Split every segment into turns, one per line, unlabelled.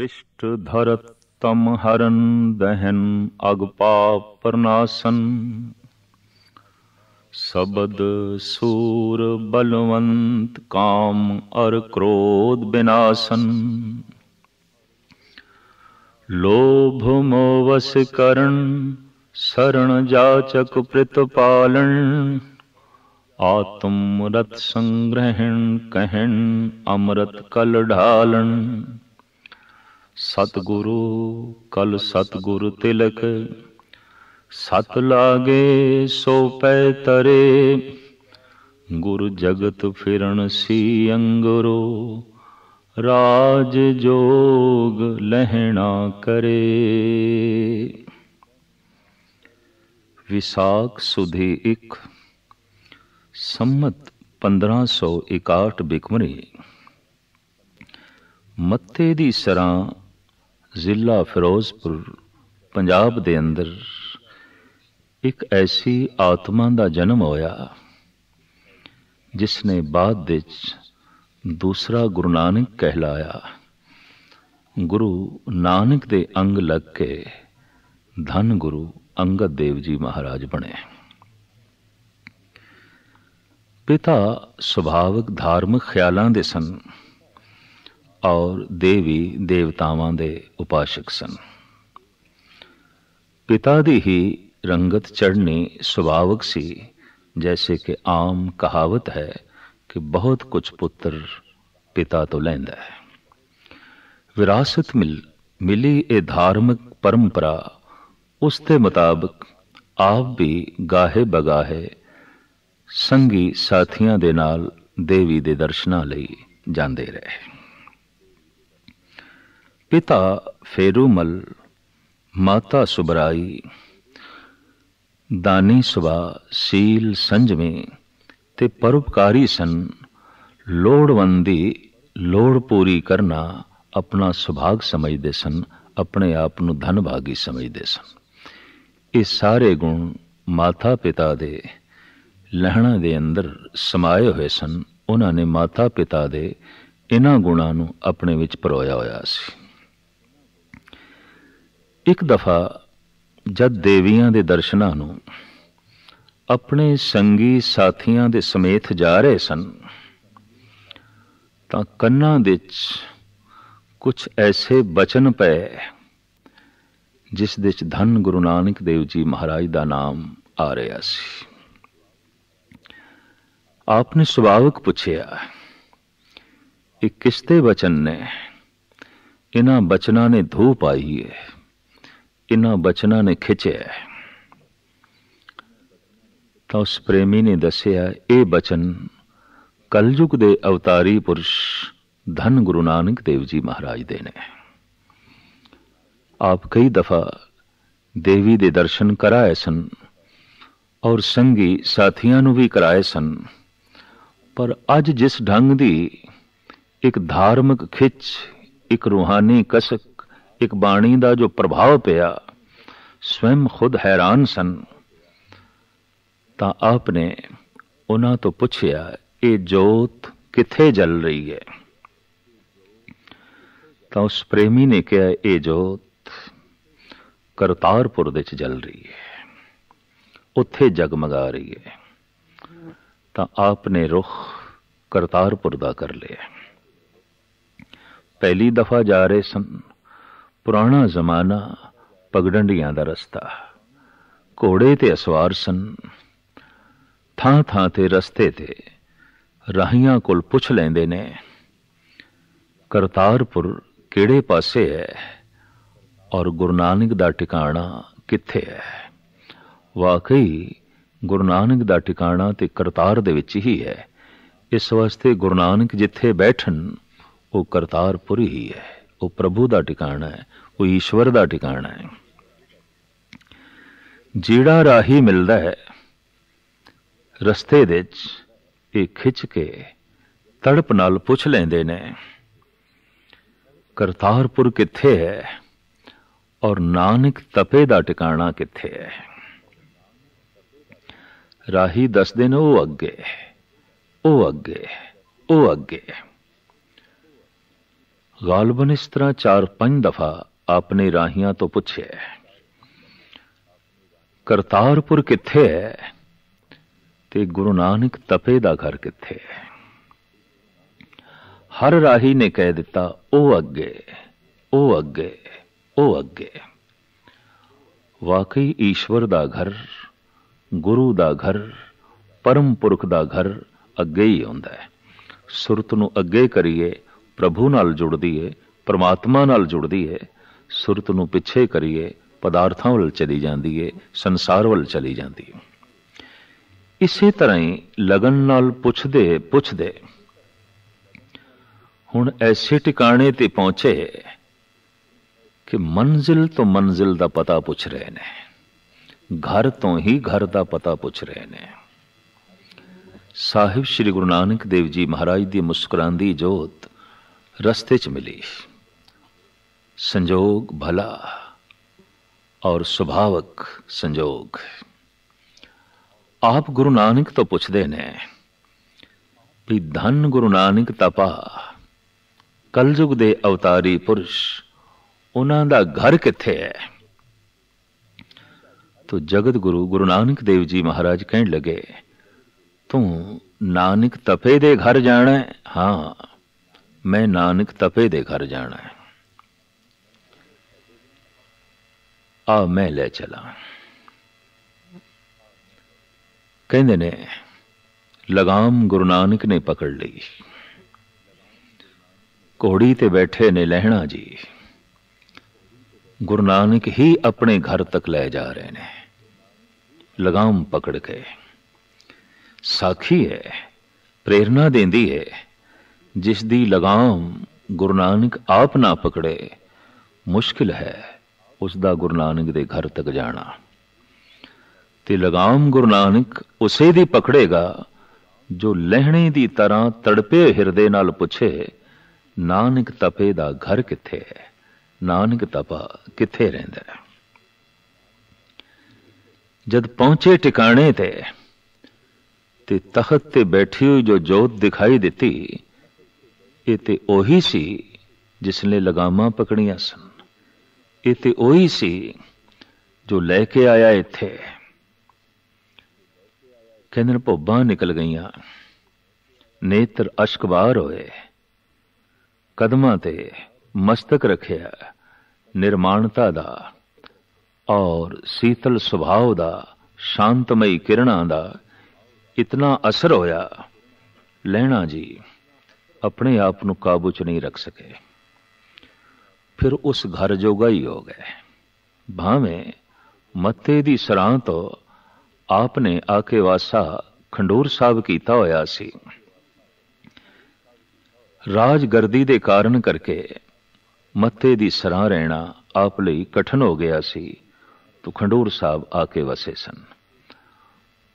दृष्ट धरत तम हरन दहन अगपा प्रनासन सबद सूर बलवंत काम और क्रोध विनाशन लोभ मोवश करण शरण जाचक प्रत पालन आत्मरत संग्रहण कहन अमृत कल ढालन ਸਤਗੁਰੂ ਕਲ ਸਤਗੁਰ ਤਿਲਕ ਸਤ ਲਾਗੇ ਸੋ ਪੈ ਤਰੇ ਗੁਰ ਜਗਤ ਫਿਰਨ ਸੀ ਅੰਗਰੋ ਰਾਜ ਜੋਗ ਲਹਿਣਾ ਕਰੇ ਵਿਸਾਖ ਸੁਧੀ ਇਕ ਸੰਮਤ 1561 ਬਿਕਮਰੀ ਮੱਤੇ ਦੀ ਸਰਾਂ ਜ਼ਿਲ੍ਹਾ ਫਿਰੋਜ਼ਪੁਰ ਪੰਜਾਬ ਦੇ ਅੰਦਰ ਇੱਕ ਐਸੀ ਆਤਮਾ ਦਾ ਜਨਮ ਹੋਇਆ ਜਿਸ ਨੇ ਬਾਅਦ ਵਿੱਚ ਦੂਸਰਾ ਗੁਰੂ ਨਾਨਕ ਕਹਿਲਾਇਆ ਗੁਰੂ ਨਾਨਕ ਦੇ ਅੰਗ ਲੱਗ ਕੇ ਧਨ ਗੁਰੂ ਅੰਗਦ ਦੇਵ ਜੀ ਮਹਾਰਾਜ ਬਣੇ ਪਿਤਾ ਸੁਭਾਵਕ ਧਾਰਮਿਕ ਖਿਆਲਾਂ ਦੇ ਸਨ ਔਰ ਦੇਵੀ ਦੇਵਤਾਵਾਂ ਦੇ ਉਪਾਸ਼ਕ ਸਨ ਪਿਤਾ ਦੀ ਹੀ ਰੰਗਤ ਚੜਨੀ ਸੁਭਾਵਕ ਸੀ ਜੈਸੇ ਕਿ ਆਮ ਕਹਾਵਤ ਹੈ ਕਿ ਬਹੁਤ ਕੁਝ ਪੁੱਤਰ ਪਿਤਾ ਤੋਂ ਲੈਂਦਾ ਹੈ ਵਿਰਾਸਤ ਮਿਲ ਮਿਲੀ ਇਹ ਧਾਰਮਿਕ ਪਰੰਪਰਾ ਉਸ ਦੇ ਮੁਤਾਬਕ ਆਪ ਵੀ ਗਾਹੇ ਬਗਾਹੇ ਸੰਗੀ ਸਾਥੀਆਂ ਦੇ ਨਾਲ ਦੇਵੀ ਦੇ ਦਰਸ਼ਨਾਂ ਲਈ ਜਾਂਦੇ ਰਹੇ ਪਿਤਾ ਫੇਰੂਮਲ ਮਾਤਾ ਸੁਬਰਾਈ ਦਾਨੀ ਸੁਭਾ ਸੀਲ ਸੰਜਵੇਂ ਤੇ ਪਰਉਪਕਾਰੀ ਸਨ ਲੋੜਵੰਦੀ ਲੋੜ ਪੂਰੀ ਕਰਨਾ ਆਪਣਾ ਸੁਭਾਗ ਸਮਝਦੇ ਸਨ ਆਪਣੇ ਆਪ ਨੂੰ ਧਨਭਾਗੀ ਸਮਝਦੇ ਸਨ ਇਹ ਸਾਰੇ ਗੁਣ ਮਾਤਾ ਪਿਤਾ ਦੇ ਲਹਿਣਾ ਦੇ ਅੰਦਰ ਸਮਾਏ ਹੋਏ ਸਨ ਉਹਨਾਂ ਨੇ ਮਾਤਾ ਪਿਤਾ ਦੇ ਇਹਨਾਂ ਗੁਣਾਂ ਨੂੰ ਆਪਣੇ ਵਿੱਚ ਪਰੋਇਆ ਹੋਇਆ ਸੀ ਇੱਕ ਦਫਾ ਜਦ ਦੇਵੀਆਂ ਦੇ ਦਰਸ਼ਨਾਂ ਨੂੰ ਆਪਣੇ ਸੰਗੀ ਸਾਥੀਆਂ ਦੇ ਸਮੇਤ ਜਾ ਰਹੇ ਸਨ ਤਾਂ ਕੰਨਾਂ ਵਿੱਚ ਕੁਝ ਐਸੇ ਬਚਨ ਪਏ ਜਿਸ ਦੇ ਵਿੱਚ ਧੰਨ ਗੁਰੂ ਨਾਨਕ ਦੇਵ ਜੀ ਮਹਾਰਾਜ ਦਾ ਨਾਮ ਆ ਰਿਹਾ ਸੀ ਆਪਨੇ ਸੁਭਾਵਕ ਪੁੱਛਿਆ ਇਹ ਕਿਸ ਤੇ ਬਚਨ ਨੇ ਇਹਨਾਂ ਬਚਨਾਂ ਨੇ ਧੂਪ ਆਈ ਹੈ ਇਹਨਾਂ ਬਚਨਾਂ ਨੇ ਖਿੱਚਿਆ ਤਾਂ ਉਸ ਪ੍ਰੇਮੀ ਨੇ ਦੱਸਿਆ ਇਹ ਬਚਨ ਕਲਯੁਗ ਦੇ ਅਵਤਾਰੀ ਪੁਰਸ਼ ਧੰ ਗੁਰੂ ਨਾਨਕ ਦੇਵ ਜੀ ਮਹਾਰਾਜ ਦੇ ਨੇ ਆਪ ਕਈ ਦਫਾ ਦੇਵੀ ਦੇ ਦਰਸ਼ਨ ਕਰਾਏ ਸਨ ਔਰ ਸੰਗੀ ਸਾਥੀਆਂ ਨੂੰ ਵੀ ਕਰਾਏ ਸਨ ਪਰ ਅੱਜ ਜਿਸ ਢੰਗ ਦੀ ਇੱਕ ਧਾਰਮਿਕ ਖਿੱਚ ਇੱਕ ਰੂਹਾਨੀ ਕਸ਼ਕ ਇੱਕ ਬਾਣੀ ਦਾ ਜੋ ਪ੍ਰਭਾਵ ਪਿਆ ਸਵੈਮ ਖੁਦ ਹੈਰਾਨ ਸਨ ਤਾਂ ਆਪ ਨੇ ਉਹਨਾਂ ਤੋਂ ਪੁੱਛਿਆ ਇਹ ਜੋਤ ਕਿੱਥੇ ਜਲ ਰਹੀ ਹੈ ਤਾਂ ਉਸ ਪ੍ਰੇਮੀ ਨੇ ਕਿਹਾ ਇਹ ਜੋਤ ਕਰਤਾਰਪੁਰ ਦੇ ਚ ਜਲ ਰਹੀ ਹੈ ਉੱਥੇ ਜਗਮਗਾ ਰਹੀ ਹੈ ਤਾਂ ਆਪ ਨੇ ਰੁਖ ਕਰਤਾਰਪੁਰ ਦਾ ਕਰ ਲਿਆ ਪਹਿਲੀ ਦਫਾ ਜਾ ਰਹੇ ਸਨ ਪੁਰਾਣਾ ਜ਼ਮਾਨਾ ਪਗਡੰਡੀਆਂ ਦਾ ਰਸਤਾ ਘੋੜੇ ਤੇ ਅਸਵਾਰ ਸਨ ਥਾਂ ਥਾਂ ਤੇ ਰਸਤੇ ਤੇ ਰਾਹੀਆਂ ਕੋਲ ਪੁੱਛ ਲੈਂਦੇ ਨੇ ਕਰਤਾਰਪੁਰ ਕਿਹੜੇ ਪਾਸੇ ਹੈ ਔਰ ਗੁਰੂ ਨਾਨਕ ਦਾ ਟਿਕਾਣਾ ਕਿੱਥੇ ਹੈ ਵਾਕਈ ਗੁਰੂ ਨਾਨਕ ਦਾ ਟਿਕਾਣਾ ਤੇ ਕਰਤਾਰ ਦੇ ਵਿੱਚ ਹੀ ਹੈ ਇਸ ਵਾਸਤੇ ਗੁਰੂ ਨਾਨਕ ਜਿੱਥੇ ਬੈਠਣ ਉਹ ਕਰਤਾਰਪੁਰ ਹੀ ਹੈ ਉਹ ਪ੍ਰਭੂ ਦਾ ਟਿਕਾਣਾ ਹੈ ਉਹ ਈਸ਼ਵਰ ਦਾ ਟਿਕਾਣਾ ਹੈ ਜਿਹੜਾ ਰਾਹੀ ਮਿਲਦਾ ਹੈ ਰਸਤੇ ਦੇ ਵਿੱਚ ਇਹ ਖਿੱਚ ਕੇ ਤੜਪ ਨਾਲ ਪੁੱਛ ਲੈਂਦੇ ਨੇ ਕਰਤਾਰਪੁਰ ਕਿੱਥੇ ਹੈ ਔਰ ਨਾਨਕ ਤਪੇ ਦਾ ਟਿਕਾਣਾ ਕਿੱਥੇ ਹੈ ਰਾਹੀ ਦੱਸਦੇ ਨੇ ਉਹ ਅੱਗੇ ਉਹ ਅੱਗੇ ਉਹ ਅੱਗੇ ਗਾਲਬਨ ਇਸ ਤਰ੍ਹਾਂ 4-5 ਦਫਾ ਆਪਣੇ ਰਾਹੀਆਂ ਤੋਂ ਪੁੱਛਿਆ ਕਰਤਾਰਪੁਰ ਕਿੱਥੇ ਹੈ ਤੇ ਗੁਰੂ ਨਾਨਕ ਤਪੇ ਦਾ ਘਰ ਕਿੱਥੇ ਹੈ ਹਰ ਰਾਹੀ ਨੇ ਕਹਿ ਦਿੱਤਾ ਉਹ ਅੱਗੇ ਉਹ ਅੱਗੇ ਉਹ ਅੱਗੇ ਵਾਕਈ ਈਸ਼ਵਰ ਦਾ ਘਰ ਗੁਰੂ ਦਾ ਘਰ ਪਰਮ ਪੁਰਖ ਦਾ ਘਰ ਅੱਗੇ ਹੀ ਹੁੰਦਾ ਹੈ ਸੁਰਤ ਨੂੰ ਅੱਗੇ ਕਰੀਏ ਪ੍ਰਭੂ ਨਾਲ ਜੁੜਦੀ ਏ ਪਰਮਾਤਮਾ ਨਾਲ ਜੁੜਦੀ ਏ ਸੁਰਤ ਨੂੰ ਪਿੱਛੇ ਕਰੀਏ ਪਦਾਰਥਾਂ ਵੱਲ ਚਲੀ ਜਾਂਦੀ ਏ ਸੰਸਾਰ ਵੱਲ ਚਲੀ ਜਾਂਦੀ ਏ ਇਸੇ ਤਰ੍ਹਾਂ ਹੀ ਲਗਨ ਨਾਲ ਪੁੱਛਦੇ ਪੁੱਛਦੇ ਹੁਣ ਐਸੇ ਟਿਕਾਣੇ ਤੇ ਪਹੁੰਚੇ ਕਿ ਮੰਜ਼ਿਲ ਤੋਂ ਮੰਜ਼ਿਲ ਦਾ ਪਤਾ ਪੁੱਛ ਰਹੇ ਨੇ ਘਰ ਤੋਂ ਹੀ ਘਰ ਦਾ ਪਤਾ ਪੁੱਛ ਰਹੇ ਨੇ ਸਾਹਿਬ ਸ੍ਰੀ ਗੁਰੂ ਨਾਨਕ ਦੇਵ ਜੀ ਮਹਾਰਾਜ ਦੀ ਮੁਸਕਰਾਂਦੀ ਜੋਤ ਰਸਤੇ 'ਚ ਮਿਲੀ ਸੰਜੋਗ ਭਲਾ ਔਰ ਸੁਭਾਵਕ ਸੰਜੋਗ ਆਪ ਗੁਰੂ ਨਾਨਕ ਤੋਂ ਪੁੱਛਦੇ ਨੇ ਵੀ ਧੰਨ ਗੁਰੂ ਨਾਨਕ ਤਪਾ ਕਲਯੁਗ ਦੇ ਅਵਤਾਰੀ ਪੁਰਸ਼ ਉਹਨਾਂ ਦਾ ਘਰ ਕਿੱਥੇ ਹੈ ਤੋ ਜਗਤ ਗੁਰੂ ਗੁਰੂ ਨਾਨਕ ਦੇਵ ਜੀ ਮਹਾਰਾਜ ਕਹਿਣ ਲੱਗੇ ਤੂੰ ਨਾਨਕ ਤਪੇ ਦੇ ਘਰ ਜਾਣਾ ਹਾਂ ਮੈਂ ਨਾਨਕ ਤਪੇ ਦੇ ਘਰ ਜਾਣਾ ਹੈ ਆ ਮੈਂ ਲੈ ਚਲਾ ਕਹਿੰਦੇ ਨੇ ਲਗਾਮ ਗੁਰੂ ਨਾਨਕ ਨੇ ਪਕੜ ਲਈ ਘੋੜੀ ਤੇ ਬੈਠੇ ਨੇ ਲਹਿਣਾ ਜੀ ਗੁਰੂ ਨਾਨਕ ਹੀ ਆਪਣੇ ਘਰ ਤੱਕ ਲੈ ਜਾ ਰਹੇ ਨੇ ਲਗਾਮ ਪਕੜ ਕੇ ਸਾਖੀ ਹੈ ਪ੍ਰੇਰਣਾ ਦਿੰਦੀ ਹੈ ਜਿਸ ਦੀ ਲਗਾਮ ਗੁਰੂ ਨਾਨਕ ਆਪ ਨਾ ਪਕੜੇ ਮੁਸ਼ਕਿਲ ਹੈ ਉਸ ਦਾ ਗੁਰੂ ਨਾਨਕ ਦੇ ਘਰ ਤੱਕ ਜਾਣਾ ਤੇ ਲਗਾਮ ਗੁਰੂ ਨਾਨਕ ਉਸੇ ਦੀ ਪਕੜੇਗਾ ਜੋ ਲਹਿਣੇ ਦੀ ਤਰ੍ਹਾਂ ਤੜਪੇ ਹਿਰਦੇ ਨਾਲ ਪੁੱਛੇ ਨਾਨਕ ਤਪੇ ਦਾ ਘਰ ਕਿੱਥੇ ਹੈ ਨਾਨਕ ਤਪਾ ਕਿੱਥੇ ਰਹਿੰਦਾ ਹੈ ਜਦ ਪਹੁੰਚੇ ਟਿਕਾਣੇ ਤੇ ਤੇ ਤਖਤ ਤੇ ਬੈਠੀ ਹੋਈ ਜੋ ਜੋਤ ਦਿਖਾਈ ਦਿੱਤੀ ਇਹ ਤੇ ਉਹੀ ਸੀ ਜਿਸ ਨੇ ਲਗਾਮਾਂ ਪਕੜੀਆਂ ਸਨ ਇਹ ਤੇ ਉਹੀ ਸੀ ਜੋ ਲੈ ਕੇ ਆਇਆ ਇੱਥੇ ਕਹਿੰਦੇ ਨੇ ਭੁੱਬਾਂ ਨਿਕਲ ਗਈਆਂ ਨੇਤਰ ਅਸ਼ਕਬਾਰ ਹੋਏ ਕਦਮਾਂ ਤੇ ਮਸਤਕ ਰੱਖਿਆ ਨਿਰਮਾਣਤਾ ਦਾ ਔਰ ਸੀਤਲ ਸੁਭਾਅ ਦਾ ਸ਼ਾਂਤਮਈ ਕਿਰਣਾ ਦਾ ਇਤਨਾ ਅਸਰ ਹੋਇਆ ਲੈਣਾ ਜੀ ਆਪਣੇ ਆਪ ਨੂੰ ਕਾਬੂ 'ਚ ਨਹੀਂ ਰੱਖ ਸਕੇ ਫਿਰ ਉਸ ਘਰ ਜੋਗਾ ਹੀ ਹੋ ਗਏ ਭਾਵੇਂ ਮੱਤੇ ਦੀ ਸਰਾਂ ਤੋਂ ਆਪਨੇ ਆਕੇ ਵਾਸਾ ਖੰਡੂਰ ਸਾਹਿਬ ਕੀਤਾ ਹੋਇਆ ਸੀ ਰਾਜਗਰਦੀ ਦੇ ਕਾਰਨ ਕਰਕੇ ਮੱਤੇ ਦੀ ਸਰਾਂ ਰਹਿਣਾ ਆਪ ਲਈ ਕਠਨ ਹੋ ਗਿਆ ਸੀ ਤੋ ਖੰਡੂਰ ਸਾਹਿਬ ਆਕੇ ਵਸੇ ਸਨ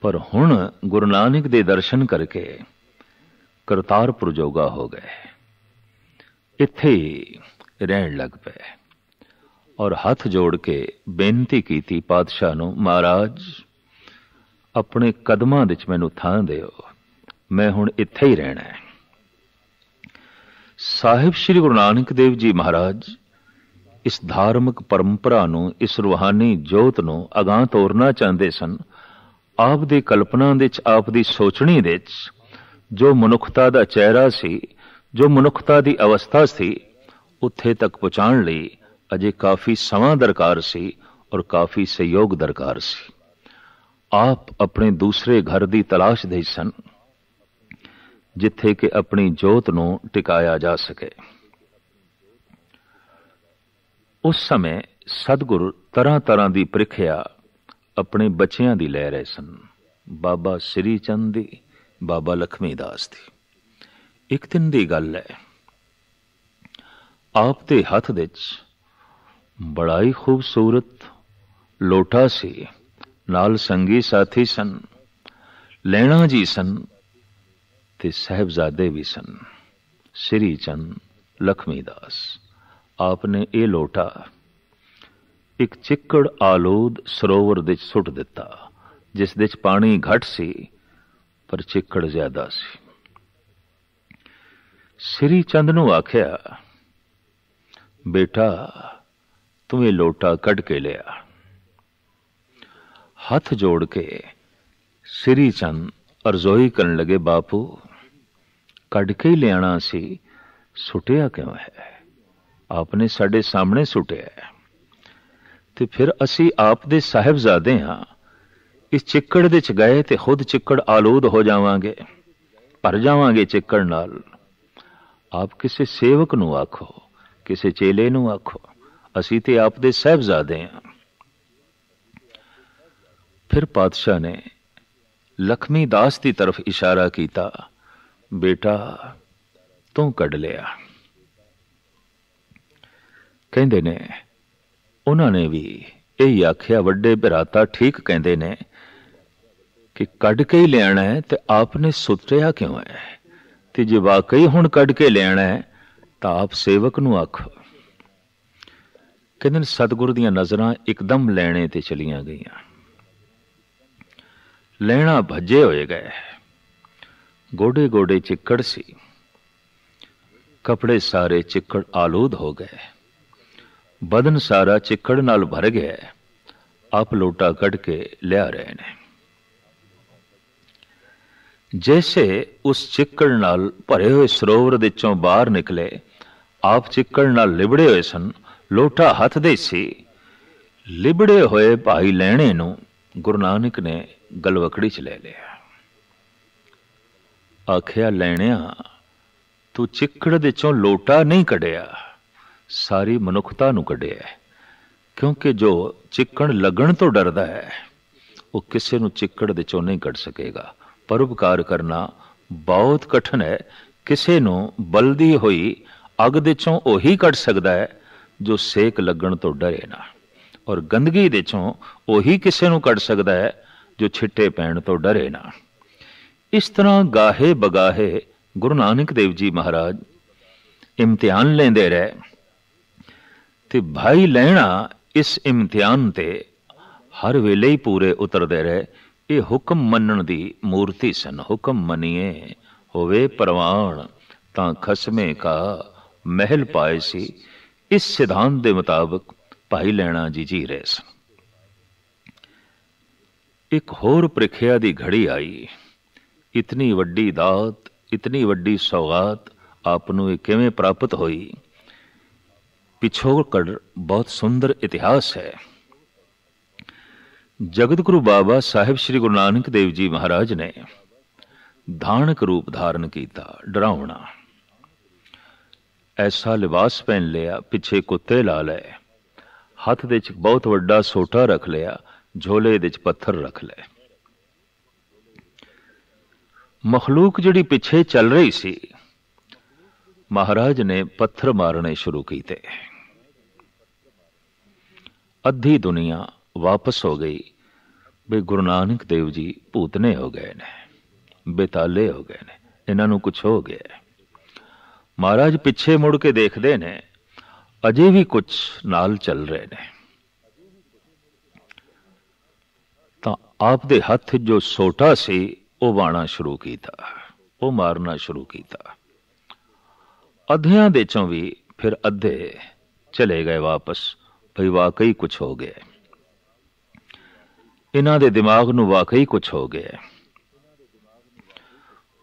ਪਰ ਹੁਣ ਗੁਰੂ ਨਾਨਕ ਦੇ ਦਰਸ਼ਨ ਕਰਕੇ ਕਰਤਾਰਪੁਰ ਜੋਗਾ ਹੋ ਗਏ ਇੱਥੇ ਰਹਿਣ ਲੱਗ ਪਏ ਔਰ ਹੱਥ ਜੋੜ ਕੇ ਬੇਨਤੀ ਕੀਤੀ ਪਾਤਸ਼ਾਹ ਨੂੰ ਮਹਾਰਾਜ ਆਪਣੇ ਕਦਮਾਂ ਵਿੱਚ ਮੈਨੂੰ ਥਾਂ ਦਿਓ ਮੈਂ ਹੁਣ ਇੱਥੇ ਹੀ ਰਹਿਣਾ ਹੈ ਸਾਹਿਬ ਸ੍ਰੀ ਗੁਰੂ ਨਾਨਕ ਦੇਵ ਜੀ ਮਹਾਰਾਜ ਇਸ ਧਾਰਮਿਕ ਪਰੰਪਰਾ ਨੂੰ ਇਸ ਰੂਹਾਨੀ ਜੋਤ ਨੂੰ ਅਗਾਹ ਤੋਰਨਾ ਚਾਹੁੰਦੇ ਸਨ ਆਪ ਦੇ ਕਲਪਨਾ ਵਿੱਚ ਆਪ ਦੀ ਸੋਚਣੀ ਵਿੱਚ ਜੋ ਮਨੁੱਖਤਾ ਦਾ ਚਿਹਰਾ ਸੀ ਜੋ ਮਨੁੱਖਤਾ ਦੀ ਅਵਸਥਾ ਸੀ ਉੱਥੇ ਤੱਕ ਪਹੁੰਚਣ ਲਈ ਅਜੇ ਕਾਫੀ ਸਮਾਂ ਦਰਕਾਰ ਸੀ ਔਰ ਕਾਫੀ ਸਹਿਯੋਗ ਦਰਕਾਰ ਸੀ ਆਪ ਆਪਣੇ ਦੂਸਰੇ ਘਰ ਦੀ ਤਲਾਸ਼ ਦੇ ਸਨ ਜਿੱਥੇ ਕਿ ਆਪਣੀ ਜੋਤ ਨੂੰ ਟਿਕਾਇਆ ਜਾ ਸਕੇ ਉਸ ਸਮੇਂ ਸਤਗੁਰ ਤਰ੍ਹਾਂ ਤਰ੍ਹਾਂ ਦੀ ਪ੍ਰੀਖਿਆ ਆਪਣੇ ਬੱਚਿਆਂ ਦੀ ਲੈ ਰਹੇ ਸਨ ਬਾਬਾ ਸ੍ਰੀ ਚੰਦ ਦੀ ਬਾਬਾ ਲਖਮੀ ਦਾਸ ਦੀ ਇੱਕ ਦਿਨ ਦੀ ਗੱਲ ਹੈ ਆਪ ਦੇ ਹੱਥ ਵਿੱਚ ਬੜਾ ਹੀ ਖੂਬਸੂਰਤ ਲੋਟਾ ਸੀ ਨਾਲ ਸੰਗੀ ਸਾਥੀ ਸਨ ਲੈਣਾ ਜੀ ਸਨ ਤੇ ਸਹਿਬਜ਼ਾਦੇ ਵੀ ਸਨ ਸ੍ਰੀ ਚੰਦ ਲਖਮੀ ਦਾਸ ਆਪ ਨੇ ਇਹ ਲੋਟਾ ਇੱਕ ਚਿੱਕੜ ਆਲੋਦ ਸਰੋਵਰ ਵਿੱਚ ਸੁੱਟ ਦਿੱਤਾ ਜਿਸ ਵਿੱਚ ਪਾਣੀ ਘਟ ਸੀ ਪਰ ਚਿੱਕੜ ਜ਼ਿਆਦਾ ਸੀ ਸ੍ਰੀ ਚੰਦ ਨੂੰ ਆਖਿਆ ਬੇਟਾ ਤੂੰ ਇਹ ਲੋਟਾ ਕੱਢ ਕੇ ਲਿਆ ਹੱਥ ਜੋੜ ਕੇ ਸ੍ਰੀ ਚੰਦ ਅਰਜ਼ੋਈ ਕਰਨ ਲੱਗੇ ਬਾਪੂ ਕੱਢ ਕੇ ਹੀ ਲਿਆਣਾ ਸੀ ਸੁਟਿਆ ਕਿਉਂ ਹੈ ਆਪਨੇ ਸਾਡੇ ਸਾਹਮਣੇ ਸੁਟਿਆ ਤੇ ਫਿਰ ਅਸੀਂ ਆਪ ਦੇ ਸਾਹਿਬਜ਼ਾਦੇ ਹਾਂ ਇਸ ਚਿੱਕੜ ਦੇ ਚ ਗਏ ਤੇ ਖੁਦ ਚਿੱਕੜ ਆਲੂਦ ਹੋ ਜਾਵਾਂਗੇ ਭਰ ਜਾਵਾਂਗੇ ਚਿੱਕੜ ਨਾਲ ਆਪ ਕਿਸੇ ਸੇਵਕ ਨੂੰ ਆਖੋ ਕਿਸੇ ਚੇਲੇ ਨੂੰ ਆਖੋ ਅਸੀਂ ਤੇ ਆਪ ਦੇ ਸਹਿਬਜ਼ਾਦੇ ਆ ਫਿਰ ਪਾਤਸ਼ਾਹ ਨੇ ਲਖਮੀ ਦਾਸ ਦੀ ਤਰਫ ਇਸ਼ਾਰਾ ਕੀਤਾ ਬੇਟਾ ਤੂੰ ਕੱਢ ਲਿਆ ਕਹਿੰਦੇ ਨੇ ਉਹਨਾਂ ਨੇ ਵੀ ਇਹ ਆਖਿਆ ਵੱਡੇ ਭਰਾਤਾ ਠੀਕ ਕਹਿੰਦੇ ਨੇ ਕਿ ਕੱਢ ਕੇ ਹੀ ਲੈਣਾ ਹੈ ਤੇ ਆਪਨੇ ਸੁਤਰਿਆ ਕਿਉਂ ਹੈ ਤੇ ਜੇ ਵਾਕਈ ਹੁਣ ਕੱਢ ਕੇ ਲੈਣਾ ਹੈ ਤਾਂ ਆਪ ਸੇਵਕ ਨੂੰ ਆਖ ਕਿੰਨ ਸਤਗੁਰ ਦੀਆਂ ਨਜ਼ਰਾਂ ਇੱਕਦਮ ਲੈਣੇ ਤੇ ਚਲੀਆਂ ਗਈਆਂ ਲੈਣਾ ਭੱਜੇ ਹੋਏ ਗਏ ਗੋਡੇ ਗੋਡੇ ਚਿੱਕੜ ਸੀ ਕਪੜੇ ਸਾਰੇ ਚਿੱਕੜ ਆਲੂਦ ਹੋ ਗਏ ਬਦਨ ਸਾਰਾ ਚਿੱਕੜ ਨਾਲ ਭਰ ਗਿਆ ਆਪ ਲੋਟਾ ਕੱਢ ਕੇ ਲਿਆ ਰਹੇ ਨੇ ਜੈਸੇ ਉਸ ਚਿੱਕੜ ਨਾਲ ਭਰੇ ਹੋਏ ਸਰੋਵਰ ਦੇ ਚੋਂ ਬਾਹਰ ਨਿਕਲੇ ਆਪ ਚਿੱਕੜ ਨਾਲ ਲਿਬੜੇ ਹੋਏ ਸਨ ਲੋਟਾ ਹੱਥ ਦੇ ਸੀ ਲਿਬੜੇ ਹੋਏ ਭਾਈ ਲੈਣੇ ਨੂੰ ਗੁਰੂ ਨਾਨਕ ਨੇ ਗਲਵਕੜੀ ਚ ਲੈ ਲਿਆ ਆਖਿਆ ਲੈਣਿਆ ਤੂੰ ਚਿੱਕੜ ਦੇ ਚੋਂ ਲੋਟਾ ਨਹੀਂ ਕੱਢਿਆ ਸਾਰੀ ਮਨੁੱਖਤਾ ਨੂੰ ਕੱਢਿਆ ਕਿਉਂਕਿ ਜੋ ਚਿੱਕਣ ਲੱਗਣ ਤੋਂ ਡਰਦਾ ਹੈ ਉਹ ਕਿਸੇ ਨੂੰ ਚਿੱਕੜ ਦੇ ਚੋਂ ਨਹੀਂ ਕੱਢ ਸਕੇਗਾ ਪਰਉਪਕਾਰ ਕਰਨਾ ਬਹੁਤ ਕਠਨ ਹੈ ਕਿਸੇ ਨੂੰ ਬਲਦੀ ਹੋਈ ਅਗ ਦੇ ਚੋਂ ਉਹੀ ਕੱਢ ਸਕਦਾ ਹੈ ਜੋ ਸੇਕ ਲੱਗਣ ਤੋਂ ਡਰੇ ਨਾ ਔਰ ਗੰਦਗੀ ਦੇ ਚੋਂ ਉਹੀ ਕਿਸੇ ਨੂੰ ਕੱਢ ਸਕਦਾ ਹੈ ਜੋ ਛਿੱਟੇ ਪੈਣ ਤੋਂ ਡਰੇ ਨਾ ਇਸ ਤਰ੍ਹਾਂ ਗਾਹੇ ਬਗਾਹੇ ਗੁਰੂ ਨਾਨਕ ਦੇਵ ਜੀ ਮਹਾਰਾਜ ਇਮਤਿਹਾਨ ਲੈਂਦੇ ਰਹੇ ਤੇ ਭਾਈ ਲੈਣਾ ਇਸ ਇਮਤਿਹਾਨ ਤੇ ਹਰ ਵੇਲੇ ਹੀ ਪੂਰੇ ਉਤਰਦੇ ਰਹੇ ਇਹ ਹੁਕਮ ਮੰਨਣ ਦੀ ਮੂਰਤੀ ਸਨ ਹੁਕਮ ਮੰਨੀਏ ਹੋਵੇ ਪ੍ਰਵਾਣ ਤਾਂ ਖਸਮੇ ਕਾ ਮਹਿਲ ਪਾਏ ਸੀ ਇਸ ਸਿਧਾਂਤ ਦੇ ਮੁਤਾਬਕ ਭਾਈ ਲੈਣਾ ਜੀ ਜੀ ਰਹੇ ਸਨ ਇੱਕ ਹੋਰ ਪ੍ਰੀਖਿਆ ਦੀ ਘੜੀ ਆਈ ਇਤਨੀ ਵੱਡੀ ਦਾਤ ਇਤਨੀ ਵੱਡੀ ਸੌਗਾਤ ਆਪ ਨੂੰ ਇਹ ਕਿਵੇਂ ਪ੍ਰਾਪਤ ਹੋਈ ਪਿਛੋਕੜ ਬਹੁਤ ਸੁੰਦਰ ਇਤਿਹਾਸ ਹੈ ਜਗਤ ਗੁਰੂ ਬਾਬਾ ਸਾਹਿਬ ਸ੍ਰੀ ਗੁਰੂ ਨਾਨਕ ਦੇਵ ਜੀ ਮਹਾਰਾਜ ਨੇ ਧਾਨਕ ਰੂਪ ਧਾਰਨ ਕੀਤਾ ਡਰਾਉਣਾ ਐਸਾ ਲਿਬਾਸ ਪਹਿਨ ਲਿਆ ਪਿੱਛੇ ਕੁੱਤੇ ਲਾ ਲਏ ਹੱਥ ਦੇ ਵਿੱਚ ਬਹੁਤ ਵੱਡਾ ਸੋਟਾ ਰੱਖ ਲਿਆ ਝੋਲੇ ਦੇ ਵਿੱਚ ਪੱਥਰ ਰੱਖ ਲਏ ਮਖਲੂਕ ਜਿਹੜੀ ਪਿੱਛੇ ਚੱਲ ਰਹੀ ਸੀ ਮਹਾਰਾਜ ਨੇ ਪੱਥਰ ਮਾਰਨੇ ਸ਼ੁਰੂ ਕੀਤੇ ਅੱਧੀ ਦੁਨੀਆ ਵਾਪਸ ਹੋ ਗਈ ਵੀ ਗੁਰੂ ਨਾਨਕ ਦੇਵ ਜੀ ਭੂਤਨੇ ਹੋ ਗਏ ਨੇ ਬਿਤਾਲੇ ਹੋ ਗਏ ਨੇ ਇਹਨਾਂ ਨੂੰ ਕੁਝ ਹੋ ਗਿਆ ਮਹਾਰਾਜ ਪਿੱਛੇ ਮੁੜ ਕੇ ਦੇਖਦੇ ਨੇ ਅਜੇ ਵੀ ਕੁਝ ਨਾਲ ਚੱਲ ਰਹੇ ਨੇ ਤਾਂ ਆਪ ਦੇ ਹੱਥ ਜੋ ਸੋਟਾ ਸੀ ਉਹ ਬਾਣਾ ਸ਼ੁਰੂ ਕੀਤਾ ਉਹ ਮਾਰਨਾ ਸ਼ੁਰੂ ਕੀਤਾ ਅਧਿਆਂ ਦੇ ਚੋਂ ਵੀ ਫਿਰ ਅੱਧੇ ਚਲੇ ਗਏ ਵਾਪਸ ਭਈ ਵਾਕਈ ਕੁਝ ਹੋ ਗਿਆ ਇਹਨਾਂ ਦੇ ਦਿਮਾਗ ਨੂੰ ਵਾਕਈ ਕੁਝ ਹੋ ਗਿਆ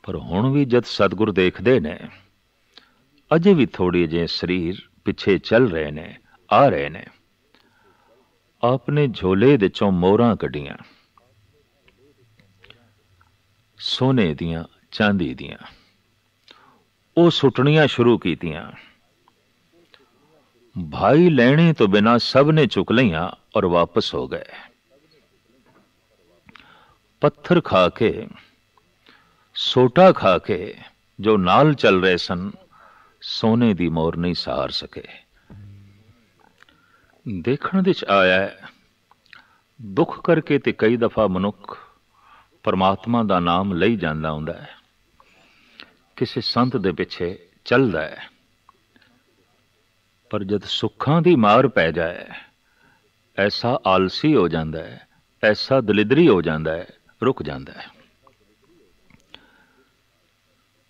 ਪਰ ਹੁਣ ਵੀ ਜਦ ਸਤਗੁਰ ਦੇਖਦੇ ਨੇ ਅਜੇ ਵੀ ਥੋੜੀ ਜਿਹੀ ਸਰੀਰ ਪਿੱਛੇ ਚੱਲ ਰਹੇ ਨੇ ਆ ਰਹੇ ਨੇ ਆਪਣੇ ਝੋਲੇ ਦੇ ਚੋਂ ਮੋਹਰਾਂ ਕੱਢੀਆਂ ਸੋਨੇ ਦੀਆਂ ਚਾਂਦੀ ਦੀਆਂ ਉਹ ਸੁਟਣੀਆਂ ਸ਼ੁਰੂ ਕੀਤੀਆਂ ਭਾਈ ਲੈਣੇ ਤੋਂ ਬਿਨਾ ਸਭ ਨੇ ਚੁੱਕ ਲਈਆਂ ਔਰ ਵਾਪਸ ਹੋ ਗਏ ਪੱਥਰ ਖਾ ਕੇ ਸੋਟਾ ਖਾ ਕੇ ਜੋ ਨਾਲ ਚੱਲ ਰਹੇ ਸਨ ਸੋਨੇ ਦੀ ਮੋਰ ਨਹੀਂ ਸਹਾਰ ਸਕੇ ਦੇਖਣ ਵਿੱਚ ਆਇਆ ਦੁੱਖ ਕਰਕੇ ਤੇ ਕਈ ਦਫਾ ਮਨੁੱਖ ਪਰਮਾਤਮਾ ਦਾ ਨਾਮ ਲਈ ਜਾਂਦਾ ਹੁੰਦਾ ਹੈ ਕਿਸੇ ਸੰਤ ਦੇ ਪਿੱਛੇ ਚੱਲਦਾ ਹੈ ਪਰ ਜਦ ਸੁੱਖਾਂ ਦੀ ਮਾਰ ਪੈ ਜਾਏ ਐਸਾ ਆਲਸੀ ਹੋ ਜਾਂਦਾ ਹੈ ਐਸਾ ਦਲਿਦਰੀ ਹੋ ਜਾਂਦਾ ਹੈ ਰੁਕ ਜਾਂਦਾ ਹੈ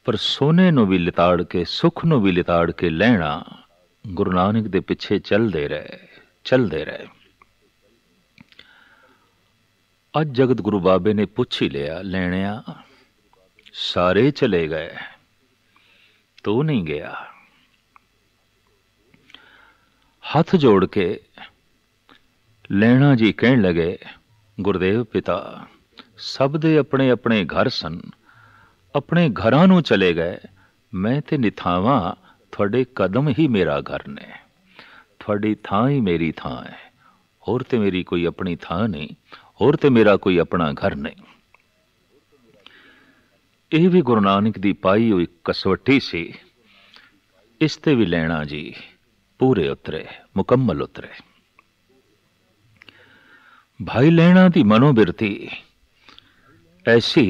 ਪਰ ਸੋਨੇ ਨੂੰ ਵੀ ਲਿਤਾੜ ਕੇ ਸੁਖ ਨੂੰ ਵੀ ਲਿਤਾੜ ਕੇ ਲੈਣਾ ਗੁਰੂ ਨਾਨਕ ਦੇ ਪਿੱਛੇ ਚੱਲਦੇ ਰਹੇ ਚੱਲਦੇ ਰਹੇ ਅੱਜ ਜਗਤ ਗੁਰੂ ਬਾਬੇ ਨੇ ਪੁੱਛ ਹੀ ਲਿਆ ਲੈਣਿਆ ਸਾਰੇ ਚਲੇ ਗਏ ਤੂੰ ਨਹੀਂ ਗਿਆ ਹੱਥ ਜੋੜ ਕੇ ਲੈਣਾ ਜੀ ਕਹਿਣ ਲਗੇ ਗੁਰਦੇਵ ਪਿਤਾ ਸਭ ਦੇ ਆਪਣੇ ਆਪਣੇ ਘਰ ਸਨ ਆਪਣੇ ਘਰਾਂ ਨੂੰ ਚਲੇ ਗਏ ਮੈਂ ਤੇ ਨਿਥਾਵਾਂ ਤੁਹਾਡੇ ਕਦਮ ਹੀ ਮੇਰਾ ਘਰ ਨੇ ਤੁਹਾਡੀ ਥਾਂ ਹੀ ਮੇਰੀ ਥਾਂ ਹੈ ਹੋਰ ਤੇ ਮੇਰੀ ਕੋਈ ਆਪਣੀ ਥਾਂ ਨਹੀਂ ਹੋਰ ਤੇ ਮੇਰਾ ਕੋਈ ਆਪਣਾ ਘਰ ਨਹੀਂ ਇਹ ਵੀ ਗੁਰੂ ਨਾਨਕ ਦੀ ਪਾਈ ਹੋਈ ਕਸਵੱਟੀ ਸੀ ਇਸ ਤੇ ਵੀ ਲੈਣਾ ਜੀ ਪੂਰੇ ਉਤਰੇ ਮੁਕੰਮਲ ਉਤਰੇ ਭਾਈ ਲੈਣਾ ਦੀ ਮਨੋਬਿਰਤੀ ਐਸੀ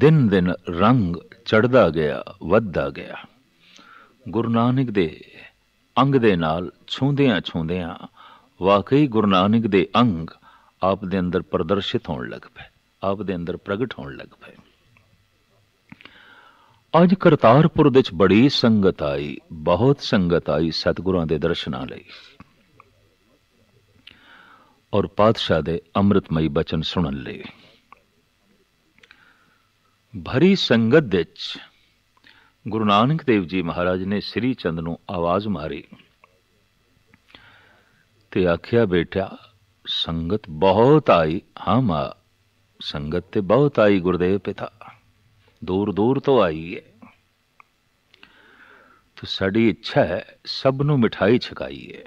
ਦਿਨ ਦਿਨ ਰੰਗ ਚੜਦਾ ਗਿਆ ਵੱਧਦਾ ਗਿਆ ਗੁਰੂ ਨਾਨਕ ਦੇ ਅੰਗ ਦੇ ਨਾਲ ਛੁੰਦਿਆਂ ਛੁੰਦਿਆਂ ਵਾਕਈ ਗੁਰੂ ਨਾਨਕ ਦੇ ਅੰਗ ਆਪ ਦੇ ਅੰਦਰ ਪ੍ਰਦਰਸ਼ਿਤ ਹੋਣ ਲੱਗ ਪਏ ਆਪ ਦੇ ਅੰਦਰ ਪ੍ਰਗਟ ਹੋਣ ਲੱਗ ਪਏ ਅੱਜ ਕਰਤਾਰਪੁਰ ਦੇ ਵਿੱਚ ਬੜੀ ਸੰਗਤ ਆਈ ਬਹੁਤ ਸੰਗਤ ਆਈ ਸਤਿਗੁਰਾਂ ਦੇ ਦਰਸ਼ਨਾਂ ਲਈ ਔਰ ਪਾਤਸ਼ਾਹ ਦੇ ਅੰਮ੍ਰਿਤਮਈ ਬਚਨ ਸੁਣਨ ਲਈ ਭਰੀ ਸੰਗਤ ਵਿੱਚ ਗੁਰੂ ਨਾਨਕ ਦੇਵ ਜੀ ਮਹਾਰਾਜ ਨੇ ਸ੍ਰੀ ਚੰਦ ਨੂੰ ਆਵਾਜ਼ ਮਾਰੀ ਤੇ ਆਖਿਆ ਬੇਟਾ ਸੰਗਤ ਬਹੁਤ ਆਈ ਹਾਮਾ ਸੰਗਤ ਤੇ ਬਹੁਤ ਆਈ ਗੁਰਦੇਵ ਪਿਤਾ ਦੂਰ ਦੂਰ ਤੋਂ ਆਈ ਹੈ ਤੇ ਸਾਡੀ ਇੱਛਾ ਹੈ ਸਭ ਨੂੰ ਮਿਠਾਈ ਛਕਾਈਏ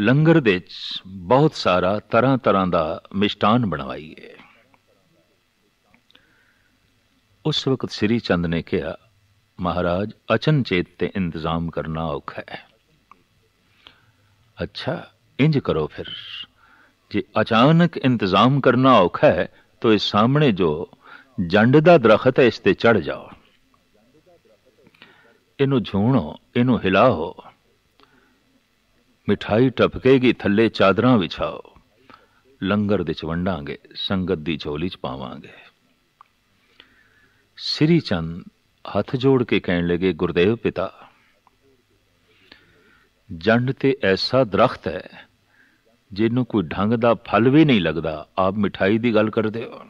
ਲੰਗਰ ਦੇ ਵਿੱਚ ਬਹੁਤ ਸਾਰਾ ਤਰ੍ਹਾਂ ਤਰ੍ਹਾਂ ਦਾ ਮਿਸ਼ਟਾਨ ਬਣਵਾਈਏ ਉਸ ਵਕਤ ਸ੍ਰੀ ਚੰਦ ਨੇ ਕਿਹਾ ਮਹਾਰਾਜ ਅਚਨ ਚੇਤ ਤੇ ਇੰਤਜ਼ਾਮ ਕਰਨਾ ਔਖ ਹੈ ਅੱਛਾ ਇੰਜ ਕਰੋ ਫਿਰ ਜੇ ਅਚਾਨਕ ਇੰਤਜ਼ਾਮ ਕਰਨਾ ਔਖਾ ਹੈ ਤਾਂ ਇਸ ਸਾਹਮਣੇ ਜੋ ਜੰਡ ਦਾ ਦਰਖਤ ਹੈ ਇਸ ਤੇ ਚੜ ਜਾਓ ਇਹਨੂੰ ਝੂਣੋ ਇਹਨੂੰ ਹਿਲਾਓ ਮਿਠਾਈ ਟਪਕੇਗੀ ਥੱਲੇ ਚਾਦਰਾਂ ਵਿਛਾਓ ਲੰਗਰ ਦੇ ਚ ਵੰਡਾਂਗੇ ਸੰਗਤ ਦੀ ਝੋਲੀ ਚ ਪਾਵਾਂਗੇ ਸ੍ਰੀ ਚੰਦ ਹੱਥ ਜੋੜ ਕੇ ਕਹਿਣ ਲੱਗੇ ਗੁਰਦੇਵ ਪਿਤਾ ਜੰਡ ਤੇ ਐਸਾ ਦਰਖਤ ਹੈ ਜਿਹਨੂੰ ਕੋਈ ਢੰਗ ਦਾ ਫਲ ਵੀ ਨਹੀਂ ਲੱਗਦਾ ਆਪ ਮਿਠਾਈ ਦੀ ਗੱਲ ਕਰਦੇ ਹੋ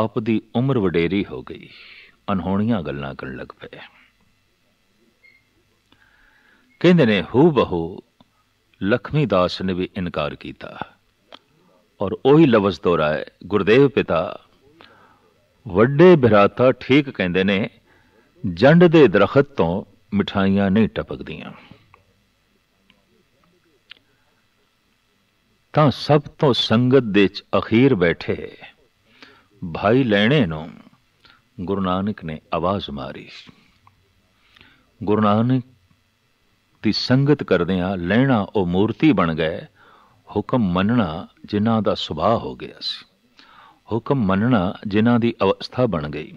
ਆਪ ਦੀ ਉਮਰ ਵਡੇਰੀ ਹੋ ਗਈ ਅਨਹੋਣੀਆਂ ਗੱਲਾਂ ਕਰਨ ਲੱਗ ਪਏ ਕਹਿੰਦੇ ਨੇ ਹੂ ਬਹੂ ਲਖਮੀ ਦਾਸ ਨੇ ਵੀ ਇਨਕਾਰ ਕੀਤਾ ਔਰ ਉਹੀ ਲਫ਼ਜ਼ ਦੋਰਾਏ ਗੁਰਦੇਵ ਪਿਤਾ ਵੱਡੇ ਭਰਾਤਾ ਠੀਕ ਕਹਿੰਦੇ ਨੇ ਜੰਡ ਦੇ ਦਰਖਤ ਤੋਂ ਮਿਠਾਈਆਂ ਨਹੀਂ ਟਪਕਦੀਆਂ ਤਾਂ ਸਭ ਤੋਂ ਸੰਗਤ ਦੇ ਚ ਅਖੀਰ ਬੈਠੇ ਭਾਈ ਲੈਣੇ ਨੂੰ ਗੁਰੂ ਨਾਨਕ ਨੇ ਆਵਾਜ਼ ਮਾਰੀ ਗੁਰੂ ਨਾਨਕ ਦੀ ਸੰਗਤ ਕਰਦੇ ਆ ਲੈਣਾ ਉਹ ਮੂਰਤੀ ਬਣ ਗਏ ਹੁਕਮ ਮੰਨਣਾ ਜਿਨ੍ਹਾਂ ਦਾ ਸੁਭਾਅ ਹੋ ਗਿਆ ਸੀ ਹੁਕਮ ਮੰਨਣਾ ਜਿਨ੍ਹਾਂ ਦੀ ਅਵਸਥਾ ਬਣ ਗਈ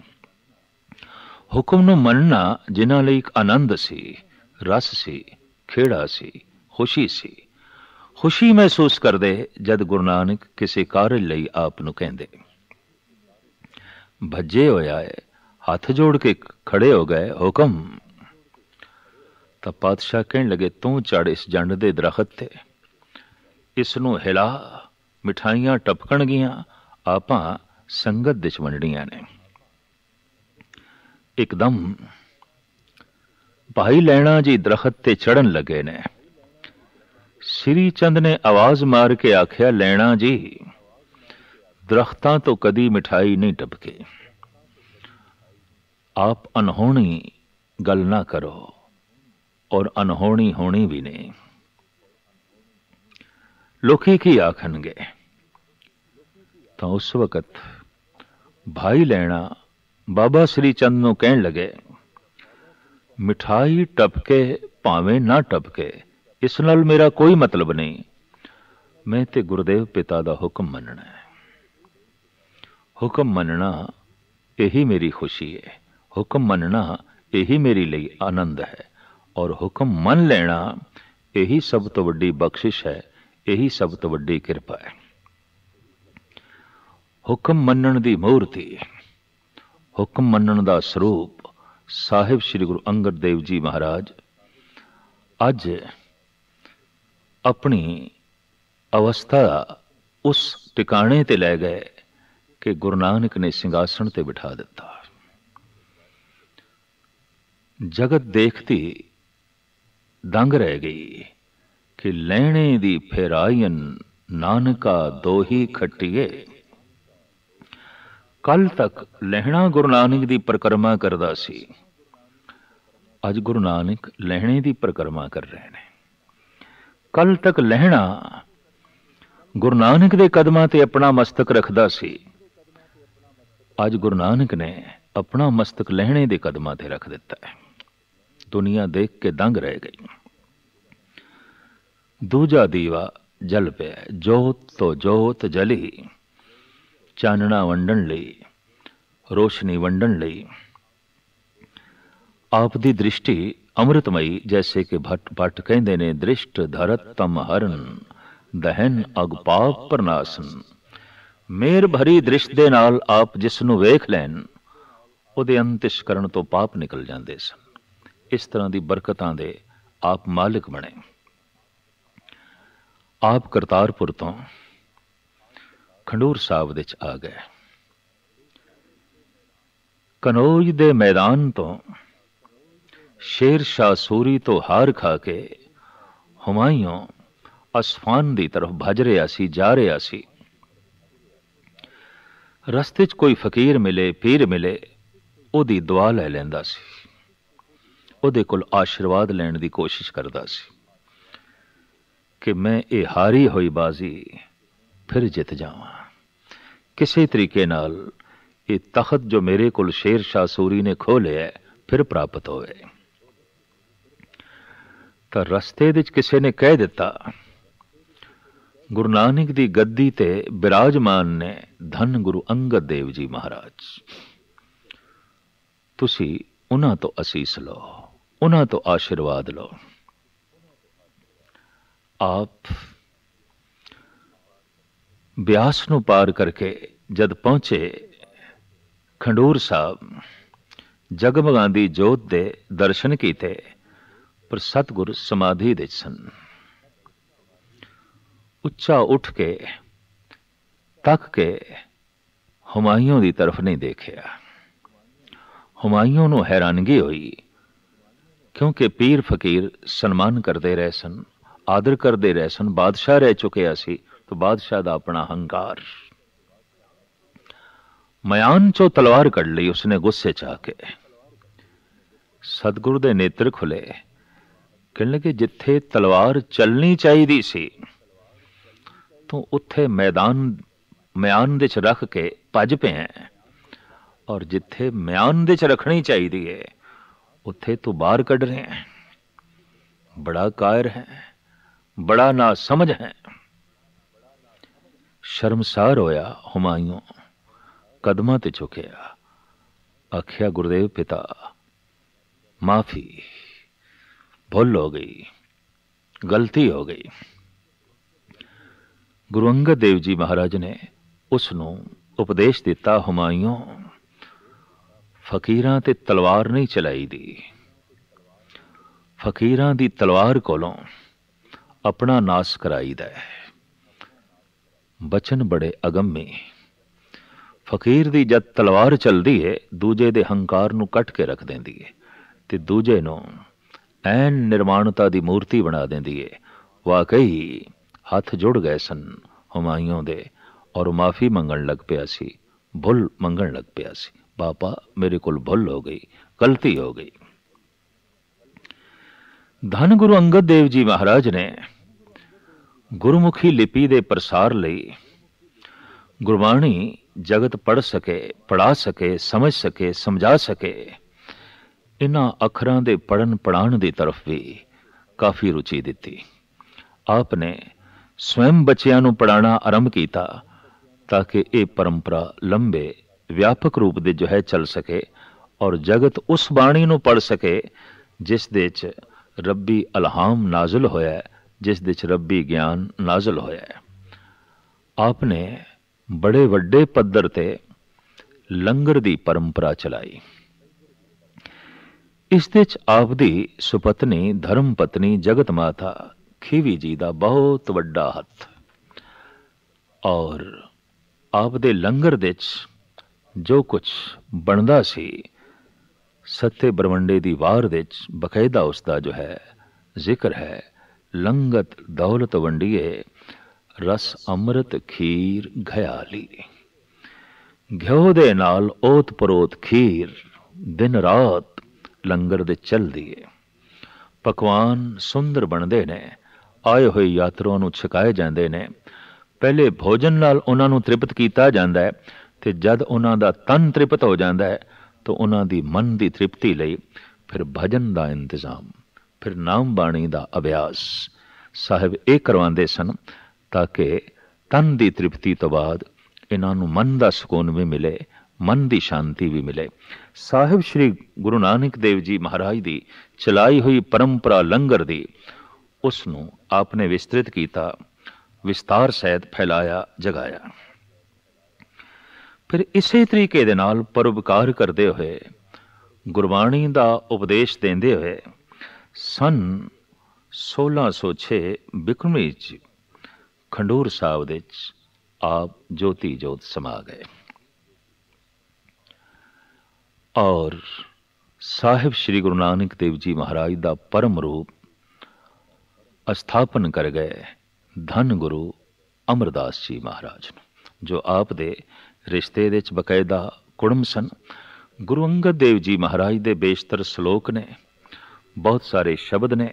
ਹੁਕਮ ਨੂੰ ਮੰਨਣਾ ਜਿਨ੍ਹਾਂ ਲਈ ਇੱਕ ਆਨੰਦ ਸੀ ਰਸ ਸੀ ਖੇੜਾ ਸੀ ਖੁਸ਼ੀ ਸੀ ਖੁਸ਼ੀ ਮਹਿਸੂਸ ਕਰਦੇ ਜਦ ਗੁਰੂ ਨਾਨਕ ਕਿਸੇ ਕਾਰਜ ਲਈ ਆਪ ਨੂੰ ਕਹਿੰਦੇ ਭੱਜੇ ਹੋਇਆ ਹੈ ਹੱਥ ਜੋੜ ਕੇ ਖੜੇ ਹੋ ਗਏ ਹੁਕਮ ਤਾਂ ਪਾਤਸ਼ਾਹ ਕਹਿਣ ਲਗੇ ਤੂੰ ਚੜ ਇਸ ਜੰਡ ਦੇ ਦਰਖਤ ਤੇ ਇਸ ਨੂੰ ਹਿਲਾ ਮਠਾਈਆਂ ਟਪਕਣਗੀਆਂ ਆਪਾਂ ਸੰਗਤ ਵਿੱਚ ਵੰਡਣੀਆਂ ਨੇ ਇੱਕਦਮ ਭਾਈ ਲੈਣਾ ਜੀ ਦਰਖਤ ਤੇ ਚੜਨ ਲੱਗੇ ਨੇ ਸ੍ਰੀ ਚੰਦ ਨੇ ਆਵਾਜ਼ ਮਾਰ ਕੇ ਆਖਿਆ ਲੈਣਾ ਜੀ ਦਰਖਤਾਂ ਤੋਂ ਕਦੀ ਮਿਠਾਈ ਨਹੀਂ ਟਪਕੇ ਆਪ ਅਨਹੋਣੀ ਗੱਲ ਨਾ ਕਰੋ ਔਰ ਅਨਹੋਣੀ ਹੋਣੀ ਵੀ ਨਹੀਂ ਲੋਕੀ ਕੀ ਆਖਣਗੇ ਤਾਂ ਉਸ ਵਕਤ ਭਾਈ ਲੈਣਾ ਬਾਬਾ ਸ੍ਰੀ ਚੰਦ ਨੂੰ ਕਹਿਣ ਲੱਗੇ ਮਿਠਾਈ ਟਪਕੇ ਭਾਵੇਂ ਨਾ ਟਪਕੇ ਇਸ ਨਾਲ ਮੇਰਾ ਕੋਈ ਮਤਲਬ ਨਹੀਂ ਮੈਂ ਤੇ ਗੁਰਦੇਵ ਪਿਤਾ ਦਾ ਹੁਕਮ ਮੰਨਣਾ ਹੈ ਹੁਕਮ ਮੰਨਣਾ ਇਹੀ ਮੇਰੀ ਖੁਸ਼ੀ ਹੈ ਹੁਕਮ ਮੰਨਣਾ ਇਹੀ ਮੇਰੇ ਲਈ ਆਨੰਦ ਹੈ ਔਰ ਹੁਕਮ ਮੰਨ ਲੈਣਾ ਇਹੀ ਸਭ ਤੋਂ ਵੱਡੀ ਬਖਸ਼ਿਸ਼ ਹੈ ਇਹੀ ਸਭ ਤੋਂ ਵੱਡੀ ਕਿਰਪਾ ਹੈ ਹੁਕਮ ਮੰਨਣ ਦੀ ਮੂਰਤੀ ਹੁਕਮ ਮੰਨਣ ਦਾ ਸਰੂਪ ਸਾਹਿਬ ਸ੍ਰੀ ਗੁਰੂ ਅੰਗਦ ਦੇਵ ਜੀ ਮਹਾਰਾਜ ਅੱਜ ਆਪਣੀ ਅਵਸਥਾ ਉਸ ਟਿਕਾਣੇ ਤੇ ਲੈ ਗਏ ਕਿ ਗੁਰੂ ਨਾਨਕ ਨੇ ਸਿੰਘਾਸਣ ਤੇ ਬਿਠਾ ਦਿੱਤਾ ਜਗਤ ਦੇਖਦੀ ਦੰਗ ਰਹਿ ਗਈ ਕਿ ਲੈਣੇ ਦੀ ਫੇਰਾਇਨ ਨਾਨਕਾ ਦੋਹੀ ਖੱਟੀਏ ਕੱਲ ਤੱਕ ਲਹਿਣਾ ਗੁਰੂ ਨਾਨਕ ਦੀ ਪ੍ਰਕਰਮਾ ਕਰਦਾ ਸੀ ਅੱਜ ਗੁਰੂ ਨਾਨਕ ਲਹਿਣੇ ਦੀ ਪ੍ਰਕਰਮਾ ਕਰ ਰਹੇ ਨੇ ਕੱਲ ਤੱਕ ਲਹਿਣਾ ਗੁਰੂ ਨਾਨਕ ਦੇ ਕਦਮਾਂ ਤੇ ਆਪਣਾ ਮਸਤਕ ਰੱਖਦਾ ਸੀ ਅੱਜ ਗੁਰੂ ਨਾਨਕ ਨੇ ਆਪਣਾ ਮਸਤਕ ਲਹਿਣੇ ਦੇ ਕਦਮਾਂ ਤੇ ਰੱਖ ਦਿੱਤਾ ਹੈ ਦੁਨੀਆ ਦੇਖ ਕੇ ਦੰਗ ਰਹਿ ਗਈ ਦੂਜਾ ਦੀਵਾ ਜਲ ਪਿਆ ਜੋਤ ਤੋਂ ਜੋਤ ਜਲੀ ਚਾਨਣਾ ਵੰਡਣ ਲਈ ਰੋਸ਼ਨੀ ਵੰਡਣ ਲਈ ਆਪ ਦੀ ਦ੍ਰਿਸ਼ਟੀ ਅੰਮ੍ਰਿਤਮਈ ਜੈਸੇ ਕਿ ਭਟ ਭਟ ਕਹਿੰਦੇ ਨੇ ਦ੍ਰਿਸ਼ਟ ਧਰਤ ਤਮ ਹਰਨ ਦਹਨ ਪਾਪ ਪ੍ਰਨਾਸਨ ਮੇਰ ਭਰੀ ਦ੍ਰਿਸ਼ ਦੇ ਨਾਲ ਆਪ ਜਿਸ ਨੂੰ ਵੇਖ ਲੈਣ ਉਹਦੇ ਅੰਤਿਸ਼ ਤੋਂ ਪਾਪ ਨਿਕਲ ਜਾਂਦੇ ਸਨ ਇਸ ਤਰ੍ਹਾਂ ਦੀ ਬਰਕਤਾਂ ਦੇ ਆਪ ਮਾਲਕ ਬਣੇ ਆਪ ਕਰਤਾਰਪੁਰ ਤੋਂ ਖੰਡੂਰ ਸਾਹਿਬ ਵਿੱਚ ਆ ਗਏ ਕਨੌਜ ਦੇ ਮੈਦਾਨ ਤੋਂ ਸ਼ੇਰ ਸ਼ਾਹ ਸੂਰੀ ਤੋਂ ਹਾਰ ਖਾ ਕੇ ਹਮਾਇਓ ਅਸਫਾਨ ਦੀ ਤਰਫ ਭਜ ਰਿਹਾ ਸੀ ਜਾ ਰਿਹਾ ਸੀ ਰਸਤੇ 'ਚ ਕੋਈ ਫਕੀਰ ਮਿਲੇ ਪੀਰ ਮਿਲੇ ਉਹਦੀ ਦੁਆ ਲੈ ਲੈਂਦਾ ਸੀ ਉਹਦੇ ਕੋਲ ਆਸ਼ੀਰਵਾਦ ਲੈਣ ਦੀ ਕੋਸ਼ਿਸ਼ ਕਰਦਾ ਸੀ ਕਿ ਮੈਂ ਇਹ ਹਾਰੀ ਹੋਈ ਬਾਜ਼ੀ ਫਿਰ ਜਿੱਤ ਜਾਵਾਂ ਕਿਸੇ ਤਰੀਕੇ ਨਾਲ ਇਹ ਤਖਤ ਜੋ ਮੇਰੇ ਕੋਲ ਸ਼ੇਰ ਸ਼ਾਹ ਸੂਰੀ ਨੇ ਖੋ ਲਿਆ ਫਿਰ ਪ੍ਰਾਪਤ ਹੋਵੇ ਤਾਂ ਰਸਤੇ ਵਿੱਚ ਕਿਸੇ ਨੇ ਕਹਿ ਦਿੱਤਾ ਗੁਰੂ ਨਾਨਕ ਦੀ ਗੱਦੀ ਤੇ ਬਿਰਾਜਮਾਨ ਨੇ ਧੰ ਗੁਰੂ ਅੰਗਦ ਦੇਵ ਜੀ ਮਹਾਰਾਜ ਤੁਸੀਂ ਉਹਨਾਂ ਤੋਂ ਅਸੀਸ ਲਓ ਉਹਨਾਂ ਤੋਂ ਆਸ਼ੀਰਵਾਦ ਲਓ ਆਪ ਬਿਆਸ ਨੂੰ ਪਾਰ ਕਰਕੇ ਜਦ ਪਹੁੰਚੇ ਖੰਡੂਰ ਸਾਹਿਬ ਜਗਮਗਾਂਦੀ ਜੋਤ ਦੇ ਦਰਸ਼ਨ ਕੀਤੇ ਪਰ ਸਤਗੁਰ ਸਮਾਧੀ ਦੇ ਸਨ ਉੱਚਾ ਉੱਠ ਕੇ ਤੱਕ ਕੇ ਹਮਾਇਓਂ ਦੀ ਤਰਫ ਨਹੀਂ ਦੇਖਿਆ ਹਮਾਇਓਂ ਨੂੰ ਹੈਰਾਨਗੀ ਹੋਈ ਕਿਉਂਕਿ ਪੀਰ ਫਕੀਰ ਸਨਮਾਨ ਕਰਦੇ ਰਹੇ ਸਨ ਆਦਰ ਕਰਦੇ ਰਹੇ ਸਨ ਬਾਦਸ਼ਾਹ ਰਹਿ ਚੁੱਕਿਆ ਸੀ तो बादशाह का अपना अहंकार मयान चो तलवार कर ली उसने गुस्से चाके सतगुरु के नेत्र खुले कह लगे जिथे तलवार चलनी चाहिए सी तो उत्थे मैदान म्यान रख के भज पे हैं और जिथे म्यान रखनी चाहती है उथे तो बार कड़ रहे हैं बड़ा कायर है बड़ा ना समझ है ਸ਼ਰਮਸਾਰ ਹੋਇਆ ਹਮਾਇਉਂ ਕਦਮਾਂ ਤੇ ਝੁਕਿਆ ਆਖਿਆ ਗੁਰਦੇਵ ਪਿਤਾ ਮਾਫੀ ਭੁੱਲ ਹੋ ਗਈ ਗਲਤੀ ਹੋ ਗਈ ਗੁਰੂ ਅੰਗਦ ਦੇਵ ਜੀ ਮਹਾਰਾਜ ਨੇ ਉਸ ਨੂੰ ਉਪਦੇਸ਼ ਦਿੱਤਾ ਹਮਾਇਉਂ ਫਕੀਰਾਂ ਤੇ ਤਲਵਾਰ ਨਹੀਂ ਚਲਾਈ ਦੀ ਫਕੀਰਾਂ ਦੀ ਤਲਵਾਰ ਕੋਲੋਂ ਆਪਣਾ ਨਾਸ ਕਰਾਈਦਾ ਹੈ ਬਚਨ ਬੜੇ ਅਗੰਮੇ ਫਕੀਰ ਦੀ ਜਦ ਤਲਵਾਰ ਚਲਦੀ ਏ ਦੂਜੇ ਦੇ ਹੰਕਾਰ ਨੂੰ ਕੱਟ ਕੇ ਰੱਖ ਦਿੰਦੀ ਏ ਤੇ ਦੂਜੇ ਨੂੰ ਐਨ ਨਿਰਮਾਣਤਾ ਦੀ ਮੂਰਤੀ ਬਣਾ ਦਿੰਦੀ ਏ ਵਾਕਈ ਹੱਥ ਜੁੜ ਗਏ ਸਨ ਹਮਾਇਓਂ ਦੇ ਔਰ ਮਾਫੀ ਮੰਗਣ ਲੱਗ ਪਿਆ ਸੀ ਭੁੱਲ ਮੰਗਣ ਲੱਗ ਪਿਆ ਸੀ ਪਾਪਾ ਮੇਰੇ ਕੋਲ ਭੁੱਲ ਹੋ ਗਈ ਗਲਤੀ ਹੋ ਗਈ ਧੰਨ ਗੁਰੂ ਅੰਗਦ ਦੇਵ ਜੀ ਮਹਾਰਾਜ ਨੇ ਗੁਰਮੁਖੀ ਲਿਪੀ ਦੇ ਪ੍ਰਸਾਰ ਲਈ ਗੁਰਬਾਣੀ ਜਗਤ ਪੜ ਸਕੇ ਪੜਾ ਸਕੇ ਸਮਝ ਸਕੇ ਸਮਝਾ ਸਕੇ ਇਹਨਾਂ ਅੱਖਰਾਂ ਦੇ ਪੜਨ ਪੜਾਣ ਦੀ ਤਰਫ ਵੀ ਕਾਫੀ ਰੁਚੀ ਦਿੱਤੀ ਆਪਨੇ ਸਵੈਮ ਬੱਚਿਆਂ ਨੂੰ ਪੜਾਣਾ ਆਰੰਭ ਕੀਤਾ ਤਾਂ ਕਿ ਇਹ ਪਰੰਪਰਾ ਲੰਬੇ ਵਿਆਪਕ ਰੂਪ ਦੇ ਜੋ ਹੈ ਚੱਲ ਸਕੇ ਔਰ ਜਗਤ ਉਸ ਬਾਣੀ ਨੂੰ ਪੜ ਸਕੇ ਜਿਸ ਦੇ ਚ ਰੱਬੀ ਅਲਹਾਮ ਨਾਜ਼ਲ ਹੋਇਆ ਜਿਸ ਦੇ ਚ ਰੱਬੀ ਗਿਆਨ ਨਾਜ਼ਲ ਹੋਇਆ ਹੈ ਆਪਨੇ ਬੜੇ ਵੱਡੇ ਪੱਧਰ ਤੇ ਲੰਗਰ ਦੀ ਪਰੰਪਰਾ ਚਲਾਈ ਇਸ ਦੇ ਚ ਆਪ ਦੀ ਸੁਪਤਨੀ ਧਰਮ ਪਤਨੀ ਜਗਤ ਮਾਤਾ ਖੀਵੀ ਜੀ ਦਾ ਬਹੁਤ ਵੱਡਾ ਹੱਥ ਔਰ ਆਪ ਦੇ ਲੰਗਰ ਦੇ ਚ ਜੋ ਕੁਝ ਬਣਦਾ ਸੀ ਸੱਤੇ ਬਰਵੰਡੇ ਦੀ ਵਾਰ ਵਿੱਚ ਬਕਾਇਦਾ ਉਸ ਦਾ ਜੋ ਹੈ ਜ਼ਿਕਰ ਹੈ ਲੰਗਤ ਦੌਲਤ ਵੰਡੀਏ ਰਸ ਅੰਮ੍ਰਿਤ ਖੀਰ ਘਿਆਲੀ ਘਿਓ ਦੇ ਨਾਲ ਓਤ ਪਰੋਤ ਖੀਰ ਦਿਨ ਰਾਤ ਲੰਗਰ ਦੇ ਚੱਲਦੀ ਏ ਪਕਵਾਨ ਸੁੰਦਰ ਬਣਦੇ ਨੇ ਆਏ ਹੋਏ ਯਾਤਰੀਆਂ ਨੂੰ ਛਕਾਏ ਜਾਂਦੇ ਨੇ ਪਹਿਲੇ ਭੋਜਨ ਨਾਲ ਉਹਨਾਂ ਨੂੰ ਤ੍ਰਿਪਤ ਕੀਤਾ ਜਾਂਦਾ ਹੈ ਤੇ ਜਦ ਉਹਨਾਂ ਦਾ ਤਨ ਤ੍ਰਿਪਤ ਹੋ ਜਾਂਦਾ ਹੈ ਤਾਂ ਉਹਨਾਂ ਦੀ ਮਨ ਦੀ ਤ੍ਰਿਪਤੀ ਲਈ ਫਿਰ ਭਜਨ ਦਾ ਇੰਤਜ਼ਾਮ ਫਿਰ ਨਾਮ ਬਾਣੀ ਦਾ ਅਭਿਆਸ ਸਾਹਿਬ ਇਹ ਕਰਵਾਉਂਦੇ ਸਨ ਤਾਂ ਕਿ ਤਨ ਦੀ ਤ੍ਰਿਪਤੀ ਤੋਂ ਬਾਅਦ ਇਹਨਾਂ ਨੂੰ ਮਨ ਦਾ ਸਕੂਨ ਵੀ ਮਿਲੇ ਮਨ ਦੀ ਸ਼ਾਂਤੀ ਵੀ ਮਿਲੇ ਸਾਹਿਬ ਸ੍ਰੀ ਗੁਰੂ ਨਾਨਕ ਦੇਵ ਜੀ ਮਹਾਰਾਜ ਦੀ ਚਲਾਈ ਹੋਈ ਪਰੰਪਰਾ ਲੰਗਰ ਦੀ ਉਸ ਨੂੰ ਆਪਨੇ ਵਿਸਤ੍ਰਿਤ ਕੀਤਾ ਵਿਸਤਾਰ ਸਹਿਤ ਫੈਲਾਇਆ ਜਗਾਇਆ ਫਿਰ ਇਸੇ ਤਰੀਕੇ ਦੇ ਨਾਲ ਪਰਉਪਕਾਰ ਕਰਦੇ ਹੋਏ ਗੁਰਬਾਣੀ ਦਾ ਉਪਦੇਸ਼ ਦਿੰਦੇ ਹੋਏ ਸਨ 1606 ਬਿਕਰਮੀ ਚ ਖੰਡੂਰ ਸਾਹਿਬ ਦੇ ਚ ਆਪ ਜੋਤੀ ਜੋਤ ਸਮਾ ਗਏ ਔਰ ਸਾਹਿਬ ਸ੍ਰੀ ਗੁਰੂ ਨਾਨਕ ਦੇਵ ਜੀ ਮਹਾਰਾਜ ਦਾ ਪਰਮ ਰੂਪ ਅਸਥਾਪਨ ਕਰ ਗਏ ਧਨ ਗੁਰੂ ਅਮਰਦਾਸ ਜੀ ਮਹਾਰਾਜ ਨੂੰ ਜੋ ਆਪ ਦੇ ਰਿਸ਼ਤੇ ਦੇ ਵਿੱਚ ਬਕਾਇਦਾ ਕੁੜਮ ਸਨ ਗੁਰੂ ਅੰਗਦ ਦੇਵ ਜੀ ਮਹਾਰਾਜ ਦੇ ਬੇਸ਼ਤਰ ਸ਼ਲੋਕ ਨੇ ਬਹੁਤ ਸਾਰੇ ਸ਼ਬਦ ਨੇ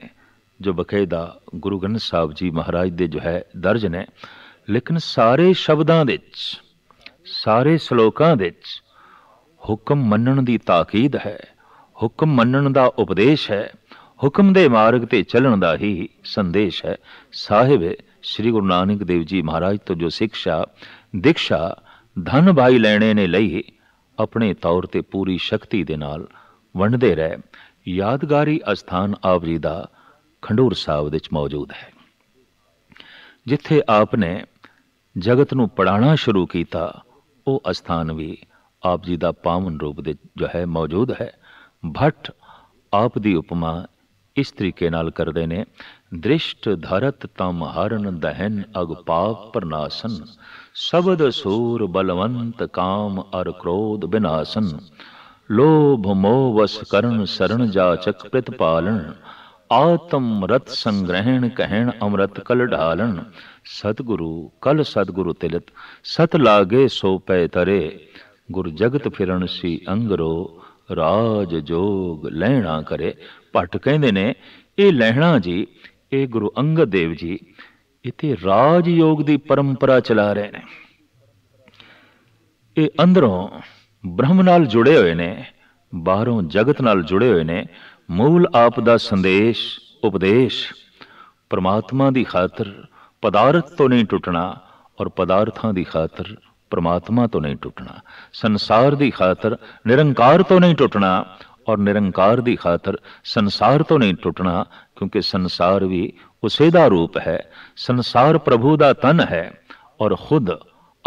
ਜੋ ਬਕਾਇਦਾ ਗੁਰੂ ਗ੍ਰੰਥ ਸਾਹਿਬ ਜੀ ਮਹਾਰਾਜ ਦੇ ਜੋ ਹੈ ਦਰਜ ਨੇ ਲੇਕਿਨ ਸਾਰੇ ਸ਼ਬਦਾਂ ਦੇ ਵਿੱਚ ਸਾਰੇ ਸ਼ਲੋਕਾਂ ਦੇ ਵਿੱਚ ਹੁਕਮ ਮੰਨਣ ਦੀ ਤਾਕੀਦ ਹੈ ਹੁਕਮ ਮੰਨਣ ਦਾ ਉਪਦੇਸ਼ ਹੈ ਹੁਕਮ ਦੇ ਮਾਰਗ ਤੇ ਚੱਲਣ ਦਾ ਹੀ ਸੰਦੇਸ਼ ਹੈ ਸਾਹਿਬ ਸ੍ਰੀ ਗੁਰੂ ਨਾਨਕ ਦੇਵ ਜੀ ਮਹਾਰਾਜ ਤੋਂ ਜੋ ਸਿੱਖਿਆ ਦੀਕਸ਼ਾ ਧਨ ਭਾਈ ਲੈਣੇ ਨੇ ਲਈ ਆਪਣੇ ਤੌਰ ਤੇ ਪੂਰੀ ਸ਼ਕਤੀ ਦੇ ਨਾਲ ਵੰਡਦੇ ਰਹੇ ਯਾਦਗਾਰੀ ਅਸਥਾਨ ਆਵਰੀ ਦਾ ਖੰਡੂਰ ਸਾਹਿਬ ਵਿੱਚ ਮੌਜੂਦ ਹੈ ਜਿੱਥੇ ਆਪ ਨੇ ਜਗਤ ਨੂੰ ਪੜਾਣਾ ਸ਼ੁਰੂ ਕੀਤਾ ਉਹ ਅਸਥਾਨ ਵੀ ਆਪ ਜੀ ਦਾ ਪਾਵਨ ਰੂਪ ਦੇ ਜੋ ਹੈ ਮੌਜੂਦ ਹੈ ਭਟ ਆਪ ਦੀ ਉਪਮਾ ਇਸ ਤਰੀਕੇ ਨਾਲ ਕਰਦੇ ਨੇ ਦ੍ਰਿਸ਼ਟ ਧਰਤ ਤਮ ਹਰਨ ਦਹਨ ਅਗ ਪਾਪ ਪ੍ਰਨਾਸ਼ਨ ਸਬਦ ਸੂਰ ਬਲਵੰਤ ਕਾਮ ਅਰ ਕ੍ਰੋਧ ਬਿਨਾਸਨ ਲੋਭ ਮੋਹ ਵਸ ਕਰਨ ਸਰਣ ਜਾਚਕ ਪ੍ਰਿਤ ਪਾਲਣ ਆਤਮ ਰਤ ਸੰਗ੍ਰਹਿਣ ਕਹਿਣ ਅੰਮ੍ਰਿਤ ਕਲ ਢਾਲਣ ਸਤਿਗੁਰੂ ਕਲ ਸਤਿਗੁਰੂ ਤਿਲਤ ਸਤ ਲਾਗੇ ਸੋ ਪੈ ਤਰੇ ਗੁਰ ਜਗਤ ਫਿਰਨ ਸੀ ਅੰਗਰੋ ਰਾਜ ਜੋਗ ਲੈਣਾ ਕਰੇ ਭੱਟ ਕਹਿੰਦੇ ਨੇ ਇਹ ਲੈਣਾ ਜੀ ਇਹ ਗੁਰੂ ਅੰਗਦ ਦੇਵ ਜੀ ਇਤੇ ਰਾਜ ਯੋਗ ਦੀ ਪਰੰਪਰਾ ਚਲਾ ਰਹੇ ਨੇ ਇਹ ਅੰਦਰੋਂ ਬ੍ਰਹਮ ਨਾਲ ਜੁੜੇ ਹੋਏ ਨੇ ਬਾਹਰੋਂ ਜਗਤ ਨਾਲ ਜੁੜੇ ਹੋਏ ਨੇ ਮੂਲ ਆਪ ਦਾ ਸੰਦੇਸ਼ ਉਪਦੇਸ਼ ਪਰਮਾਤਮਾ ਦੀ ਖਾਤਰ ਪਦਾਰਥ ਤੋਂ ਨਹੀਂ ਟੁੱਟਣਾ ਔਰ ਪਦਾਰਥਾਂ ਦੀ ਖਾਤਰ ਪਰਮਾਤਮਾ ਤੋਂ ਨਹੀਂ ਟੁੱਟਣਾ ਸੰਸਾਰ ਦੀ ਖਾਤਰ ਨਿਰੰਕਾਰ ਤੋਂ ਨਹੀਂ ਟੁੱਟਣਾ ਔਰ ਨਿਰੰਕਾਰ ਦੀ ਖਾਤਰ ਸੰਸਾਰ ਤੋਂ ਨਹੀਂ ਟੁੱਟਣਾ ਕਿਉਂਕਿ ਸੰਸਾਰ ਵੀ ਉਸੇ ਦਾ ਰੂਪ ਹੈ ਸੰਸਾਰ ਪ੍ਰਭੂ ਦਾ ਤਨ ਹੈ ਔਰ ਖੁਦ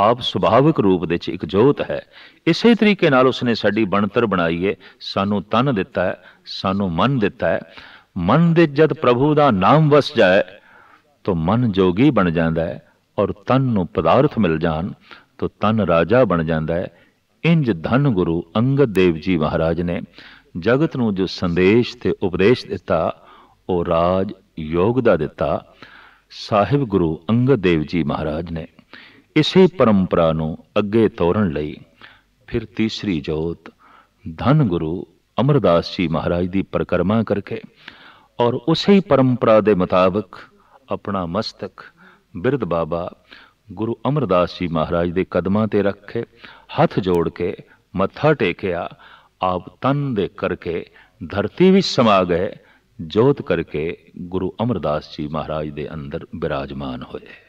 ਆਪ ਸੁਭਾਵਿਕ ਰੂਪ ਵਿੱਚ ਇੱਕ ਜੋਤ ਹੈ ਇਸੇ ਤਰੀਕੇ ਨਾਲ ਉਸਨੇ ਸਾਡੀ ਬਣਤਰ ਬਣਾਈ ਹੈ ਸਾਨੂੰ ਤਨ ਦਿੱਤਾ ਹੈ ਸਾਨੂੰ ਮਨ ਦਿੱਤਾ ਹੈ ਮਨ ਦੇ ਜਦ ਪ੍ਰਭੂ ਦਾ ਨਾਮ ਵਸ ਜਾਏ ਤਾਂ ਮਨ ਜੋਗੀ ਬਣ ਜਾਂਦਾ ਹੈ ਔਰ ਤਨ ਨੂੰ ਪਦਾਰਥ ਮਿਲ ਜਾਣ ਤਾਂ ਤਨ ਰਾਜਾ ਬਣ ਜਾਂਦਾ ਹੈ ਇੰਜ ਧੰਨ ਗੁਰੂ ਅੰਗਦ ਦੇਵ ਜੀ ਮਹਾਰਾਜ ਨੇ ਜਗਤ ਨੂੰ ਜੋ ਸੰਦੇਸ਼ ਤੇ ਉਪਦੇਸ਼ ਦਿੱਤਾ ਉਹ ਰਾਜ ਯੋਗ ਦਾ ਦਿੱਤਾ ਸਾਹਿਬ ਗੁਰੂ ਅੰਗਦ ਦੇਵ ਜੀ ਮਹਾਰਾਜ ਨੇ ਇਸੇ ਪਰੰਪਰਾ ਨੂੰ ਅੱਗੇ ਤੋਰਨ ਲਈ ਫਿਰ ਤੀਸਰੀ ਜੋਤ ਧਨ ਗੁਰੂ ਅਮਰਦਾਸ ਜੀ ਮਹਾਰਾਜ ਦੀ ਪਰਕਰਮਾ ਕਰਕੇ ਔਰ ਉਸੇ ਹੀ ਪਰੰਪਰਾ ਦੇ ਮੁਤਾਬਕ ਆਪਣਾ ਮਸਤਕ ਬਿਰਦ ਬਾਬਾ ਗੁਰੂ ਅਮਰਦਾਸ ਜੀ ਮਹਾਰਾਜ ਦੇ ਕਦਮਾਂ ਤੇ ਰੱਖੇ ਹੱਥ ਜੋੜ ਕੇ ਮੱਥਾ ਟੇਕਿਆ ਆਪ ਤਨ ਦੇ ਕਰਕੇ ਧਰਤੀ ਵਿੱਚ ਸਮਾ ਗਏ ਜੋਤ ਕਰਕੇ ਗੁਰੂ ਅਮਰਦਾਸ ਜੀ ਮਹਾਰਾਜ ਦੇ ਅੰਦਰ ਬਿਰਾਜਮਾਨ ਹੋਏ